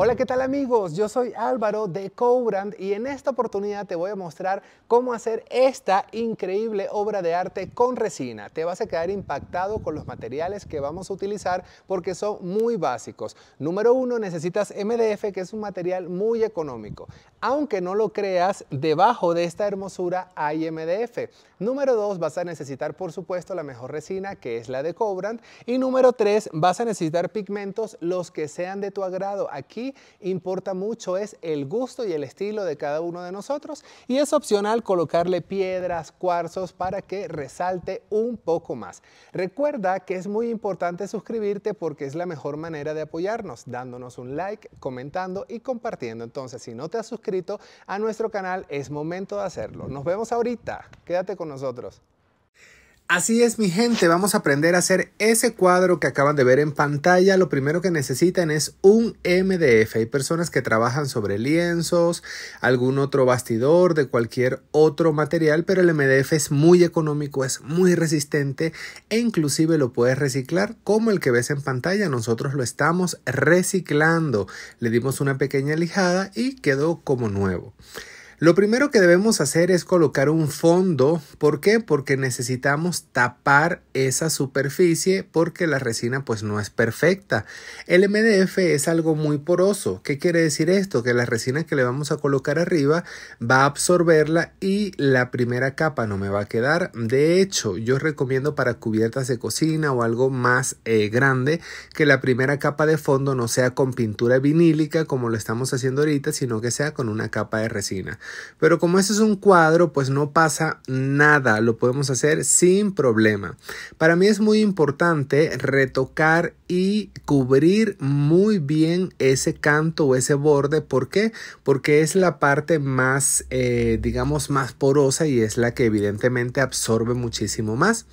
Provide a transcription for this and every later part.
Hola, ¿qué tal amigos? Yo soy Álvaro de Cobrand y en esta oportunidad te voy a mostrar cómo hacer esta increíble obra de arte con resina. Te vas a quedar impactado con los materiales que vamos a utilizar porque son muy básicos. Número uno, necesitas MDF, que es un material muy económico. Aunque no lo creas, debajo de esta hermosura hay MDF. Número dos, vas a necesitar por supuesto la mejor resina, que es la de Cobrand. Y número tres, vas a necesitar pigmentos, los que sean de tu agrado. Aquí importa mucho es el gusto y el estilo de cada uno de nosotros y es opcional colocarle piedras, cuarzos para que resalte un poco más. Recuerda que es muy importante suscribirte porque es la mejor manera de apoyarnos, dándonos un like, comentando y compartiendo. Entonces, si no te has suscrito a nuestro canal, es momento de hacerlo. Nos vemos ahorita. Quédate con nosotros. Así es mi gente, vamos a aprender a hacer ese cuadro que acaban de ver en pantalla. Lo primero que necesitan es un MDF. Hay personas que trabajan sobre lienzos, algún otro bastidor, de cualquier otro material, pero el MDF es muy económico, es muy resistente e inclusive lo puedes reciclar como el que ves en pantalla. Nosotros lo estamos reciclando. Le dimos una pequeña lijada y quedó como nuevo. Lo primero que debemos hacer es colocar un fondo. ¿Por qué? Porque necesitamos tapar esa superficie porque la resina pues no es perfecta. El MDF es algo muy poroso. ¿Qué quiere decir esto? Que la resina que le vamos a colocar arriba va a absorberla y la primera capa no me va a quedar. De hecho, yo recomiendo para cubiertas de cocina o algo más eh, grande que la primera capa de fondo no sea con pintura vinílica como lo estamos haciendo ahorita, sino que sea con una capa de resina. Pero como ese es un cuadro, pues no pasa nada, lo podemos hacer sin problema. Para mí es muy importante retocar y cubrir muy bien ese canto o ese borde. ¿Por qué? Porque es la parte más, eh, digamos, más porosa y es la que evidentemente absorbe muchísimo más.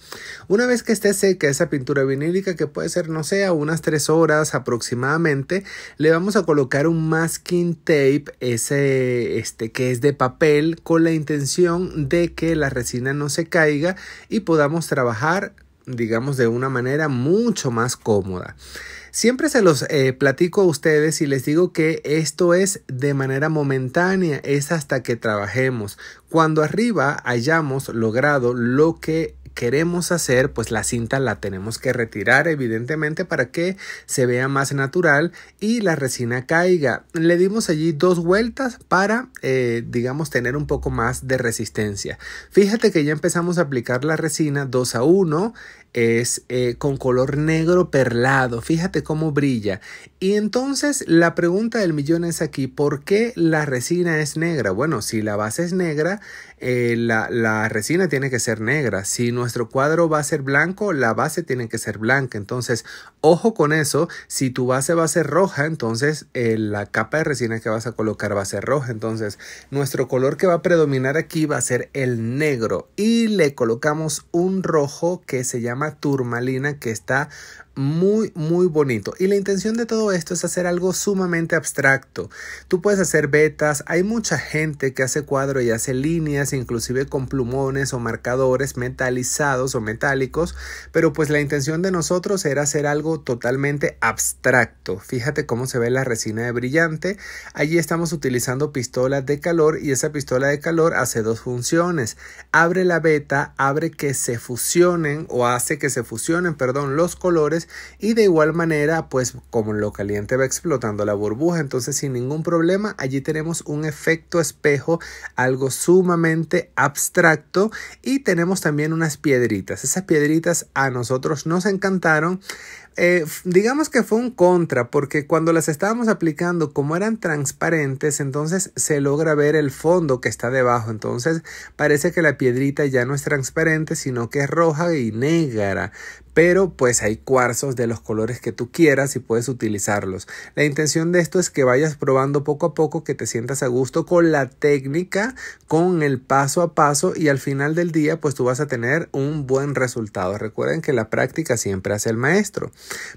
Una vez que esté seca esa pintura vinílica, que puede ser, no sé, unas tres horas aproximadamente, le vamos a colocar un masking tape, ese este, que es de de papel con la intención de que la resina no se caiga y podamos trabajar digamos de una manera mucho más cómoda. Siempre se los eh, platico a ustedes y les digo que esto es de manera momentánea, es hasta que trabajemos. Cuando arriba hayamos logrado lo que queremos hacer, pues la cinta la tenemos que retirar evidentemente para que se vea más natural y la resina caiga. Le dimos allí dos vueltas para, eh, digamos, tener un poco más de resistencia. Fíjate que ya empezamos a aplicar la resina 2 a 1 es eh, con color negro perlado. Fíjate cómo brilla. Y entonces la pregunta del millón es aquí, ¿por qué la resina es negra? Bueno, si la base es negra, eh, la resina tiene que ser negra. Si no nuestro cuadro va a ser blanco, la base tiene que ser blanca. Entonces, ojo con eso. Si tu base va a ser roja, entonces eh, la capa de resina que vas a colocar va a ser roja. Entonces, nuestro color que va a predominar aquí va a ser el negro. Y le colocamos un rojo que se llama turmalina, que está muy, muy bonito. Y la intención de todo esto es hacer algo sumamente abstracto. Tú puedes hacer betas, hay mucha gente que hace cuadro y hace líneas, inclusive con plumones o marcadores metalizados o metálicos, pero pues la intención de nosotros era hacer algo totalmente abstracto. Fíjate cómo se ve la resina de brillante. Allí estamos utilizando pistolas de calor y esa pistola de calor hace dos funciones. Abre la beta abre que se fusionen o hace que se fusionen, perdón, los colores y de igual manera pues como lo caliente va explotando la burbuja entonces sin ningún problema allí tenemos un efecto espejo algo sumamente abstracto y tenemos también unas piedritas esas piedritas a nosotros nos encantaron eh, digamos que fue un contra, porque cuando las estábamos aplicando, como eran transparentes, entonces se logra ver el fondo que está debajo. Entonces parece que la piedrita ya no es transparente, sino que es roja y negra. Pero pues hay cuarzos de los colores que tú quieras y puedes utilizarlos. La intención de esto es que vayas probando poco a poco, que te sientas a gusto con la técnica, con el paso a paso y al final del día pues tú vas a tener un buen resultado. Recuerden que la práctica siempre hace el maestro.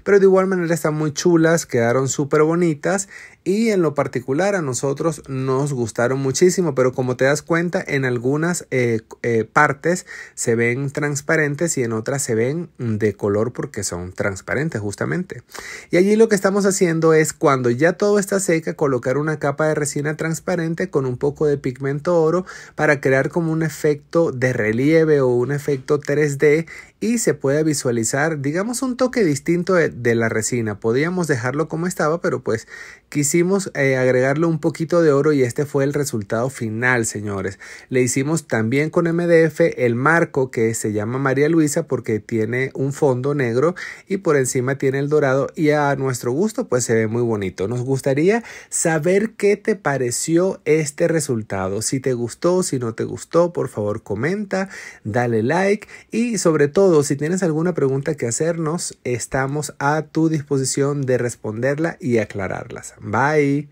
Pero de igual manera están muy chulas, quedaron súper bonitas y en lo particular a nosotros nos gustaron muchísimo, pero como te das cuenta, en algunas eh, eh, partes se ven transparentes y en otras se ven de color porque son transparentes justamente. Y allí lo que estamos haciendo es cuando ya todo está seca, colocar una capa de resina transparente con un poco de pigmento oro para crear como un efecto de relieve o un efecto 3D y se puede visualizar, digamos, un toque distinto de, de la resina. Podíamos dejarlo como estaba, pero pues Quisimos eh, agregarle un poquito de oro y este fue el resultado final, señores. Le hicimos también con MDF el marco que se llama María Luisa porque tiene un fondo negro y por encima tiene el dorado y a nuestro gusto pues se ve muy bonito. Nos gustaría saber qué te pareció este resultado. Si te gustó, si no te gustó, por favor comenta, dale like y sobre todo si tienes alguna pregunta que hacernos, estamos a tu disposición de responderla y aclararlas. Bye.